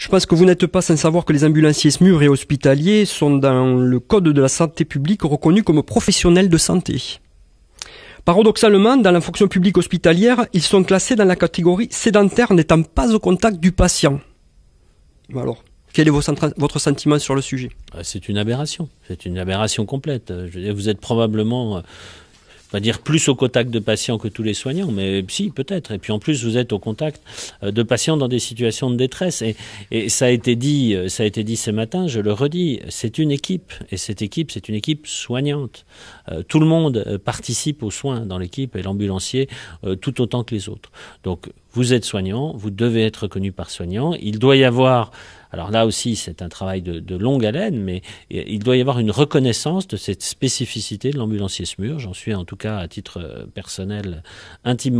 Je pense que vous n'êtes pas sans savoir que les ambulanciers SMUR et hospitaliers sont dans le Code de la santé publique reconnus comme professionnels de santé. Paradoxalement, dans la fonction publique hospitalière, ils sont classés dans la catégorie sédentaire n'étant pas au contact du patient. Alors, quel est votre sentiment sur le sujet ah, C'est une aberration. C'est une aberration complète. Vous êtes probablement euh, on va dire plus au contact de patients que tous les soignants, mais si, peut-être. Et puis en plus, vous êtes au contact euh, de patients dans des situations de détresse. Et, ça a été dit, euh, ça a été dit ce matin, je le redis, c'est une équipe. Et cette équipe, c'est une équipe soignante. Euh, tout le monde participe aux soins dans l'équipe et l'ambulancier tout autant que les autres. Donc, vous êtes soignant, vous devez être reconnu par soignant. Il doit y avoir alors là aussi, c'est un travail de, longue haleine, mais euh, il doit y avoir une reconnaissance de cette spécificité de l'ambulancier SMUR. J'en suis en tout cas à titre euh, personnel intimement